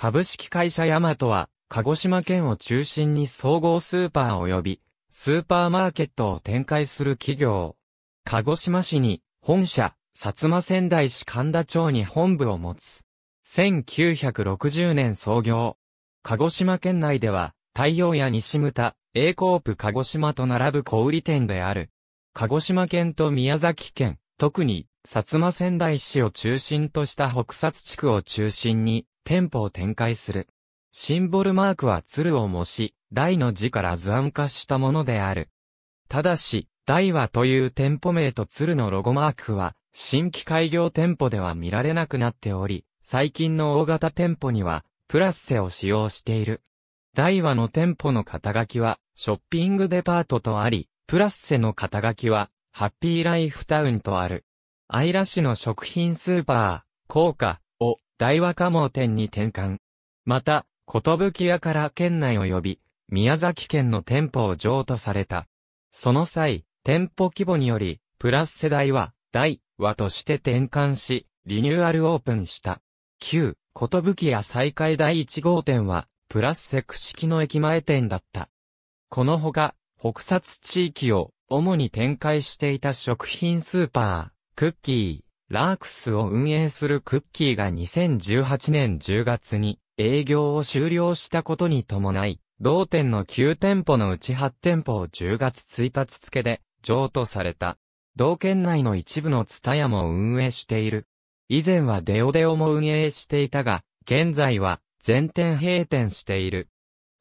株式会社ヤマトは、鹿児島県を中心に総合スーパー及び、スーパーマーケットを展開する企業。鹿児島市に、本社、薩摩仙台市神田町に本部を持つ。1960年創業。鹿児島県内では、太陽や西牟田、A コープ鹿児島と並ぶ小売店である。鹿児島県と宮崎県、特に薩摩仙台市を中心とした北薩地区を中心に店舗を展開する。シンボルマークは鶴を模し、大の字から図案化したものである。ただし、大和という店舗名と鶴のロゴマークは、新規開業店舗では見られなくなっており、最近の大型店舗には、プラッセを使用している。大和の店舗の肩書きは、ショッピングデパートとあり、プラッセの肩書きは、ハッピーライフタウンとある。愛良市の食品スーパー、高価を大和加盟店に転換。また、寿屋から県内及び、宮崎県の店舗を譲渡された。その際、店舗規模により、プラス世代は、大和として転換し、リニューアルオープンした。旧、寿屋再開第1号店は、プラスセク式の駅前店だった。このほか、北薩地域を主に展開していた食品スーパー、クッキー、ラークスを運営するクッキーが2018年10月に営業を終了したことに伴い、同店の9店舗のうち8店舗を10月1日付で譲渡された。同県内の一部のツタヤも運営している。以前はデオデオも運営していたが、現在は全店閉店している。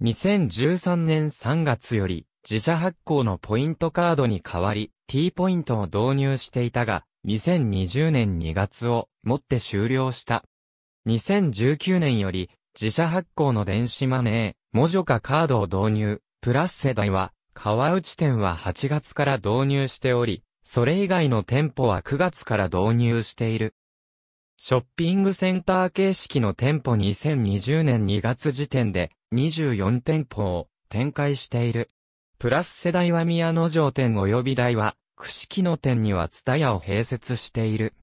2013年3月より自社発行のポイントカードに代わり T ポイントを導入していたが、2020年2月をもって終了した。2019年より自社発行の電子マネー、モジョカカードを導入、プラス世代は、川内店は8月から導入しており、それ以外の店舗は9月から導入している。ショッピングセンター形式の店舗2020年2月時点で24店舗を展開している。プラス世代は宮野城店及び台は木の店にはツタヤを併設している。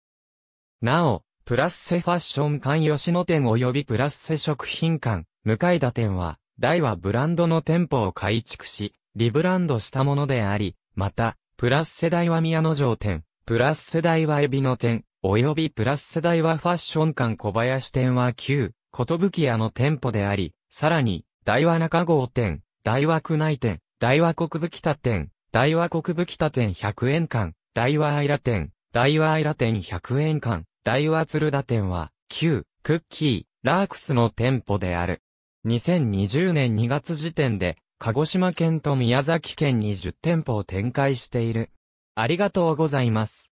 なお、プラッセファッション館吉野店及びプラッセ食品館、向田店は、大はブランドの店舗を改築し、リブランドしたものであり、また、プラッセ大は宮野城店、プラッセ大はエビの店、及びプラッセ大はファッション館小林店は旧、ことぶき屋の店舗であり、さらに、大和中郷店、大和区内店、大和国武北店、大和国武北店100円館、大和アイラ店、大和アイラ店100円館、大和鶴田店は、旧、クッキー、ラークスの店舗である。2020年2月時点で、鹿児島県と宮崎県に10店舗を展開している。ありがとうございます。